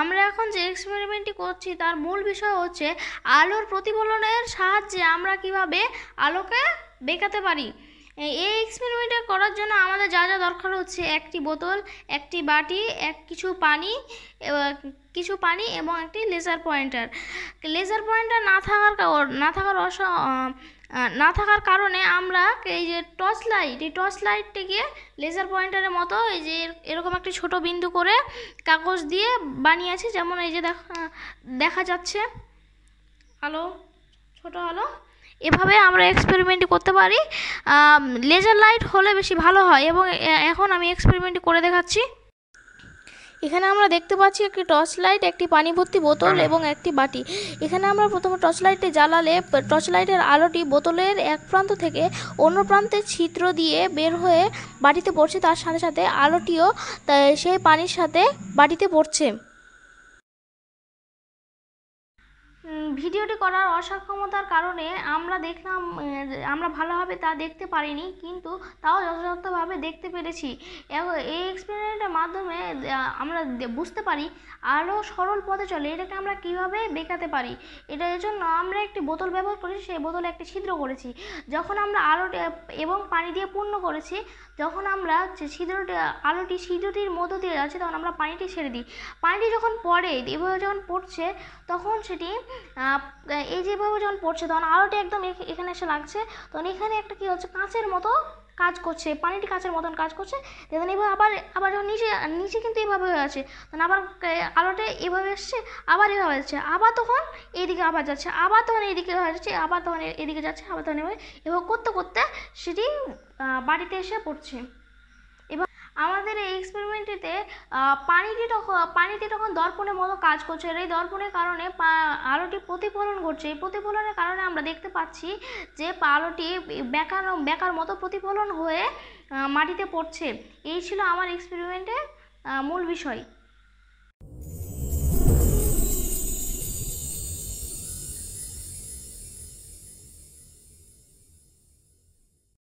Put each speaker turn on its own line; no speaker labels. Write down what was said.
আমরা এখন যে এক্সপেরিমেন্টটি করছি তার মূল বিষয় হচ্ছে আলোর প্রতিফলনের সাহায্যে আমরা কিভাবে আলোকে বেঁকাতে পারি এই এক্সপেরিমেন্টে করার জন্য আমাদের যা যা দরকার হচ্ছে একটি বোতল একটি বাটি এক কিছু পানি কিছু পানি এবং একটি লেজার পয়েন্টার লেজার পয়েন্টার না থাকার না থাকার অস না থাকার কারণে আমরা এই যে টর্চ লাইট এই টর্চ লাইটটিকে লেজার পয়েন্টারের মতো এই যে এরকম একটি ছোট বিন্দু করে কাগজ দিয়ে বানিয়েছি যেমন এই যে দেখা দেখা যাচ্ছে আলো ছোট আলো এভাবে আমরা এক্সপেরিমেন্ট করতে পারি লেজার লাইট হলে বেশি ভালো হয় এবং এখন আমি এক্সপেরিমেন্ট করে দেখাচ্ছি এখানে আমরা দেখতে পাচ্ছি একটি টর্চ লাইট একটি পানি ভর্তি বোতল হ্যাঁ। এবং একটি বাটি এখানে আমরা প্রথমে টর্চ লাইটে জ্বালালে টর্চ লাইটের আলোটি বোতলের এক প্রান্ত থেকে অন্য প্রান্তে ছিদ্র দিয়ে বের হয়ে বাটিতে পড়ছে তার সাথে সাথে আলোটিও সেই পানির সাথে বাটিতে পড়ছে ভিডিওটি করার অসক্ষমতার কারণে আমরা দেখলাম আমরা ভালোভাবে তা দেখতে পারিনি কিন্তু তাও যথাযথভাবে দেখতে পেরেছি এই এক্সপেরিমেন্টের মাধ্যমে আমরা বুঝতে পারি আরও সরল পথে চলে এটাকে আমরা কিভাবে বেকাতে পারি এটা এর জন্য আমরা একটি বোতল ব্যবহার করেছি সেই বোতলে একটি ছিদ্র করেছি যখন আমরা আলো এবং পানি দিয়ে পূর্ণ করেছি যখন আমরা ছিদ্রটি আলোটি ছিদ্রটির মধ্য দিয়ে যাচ্ছে তখন আমরা পানিটি ছেড়ে দিই পানিটি যখন পড়ে এভাবে যখন পড়ছে তখন সেটি এই যেভাবে যখন পড়ছে তখন আলোটা একদম এখানে এসে লাগছে তখন এখানে একটা কি হচ্ছে কাঁচের মতো কাজ করছে পানিটি কাঁচের মতন কাজ করছে তখন এভাবে আবার আবার যখন নিচে নিচে কিন্তু এভাবে হয়ে আছে তখন আবার আলোটা এভাবে এসছে আবার এভাবে যাচ্ছে আবার তখন এইদিকে আবার যাচ্ছে আবার তখন এইদিকে হয়ে যাচ্ছে আবার তখন এদিকে যাচ্ছে আবার তখন এভাবে এভাবে করতে করতে সেটি বাড়িতে এসে পড়ছে আমাদের এই এক্সপেরিমেন্টটিতে পানিটি তখন পানিটি তখন দর্পণের মতো কাজ করছে আর এই দর্পণের কারণে আলোটি প্রতিফলন ঘটছে এই প্রতিফলনের কারণে আমরা দেখতে পাচ্ছি যে আলোটি বেকার বেকার মতো প্রতিফলন হয়ে মাটিতে পড়ছে এই ছিল আমার এক্সপেরিমেন্টের মূল বিষয়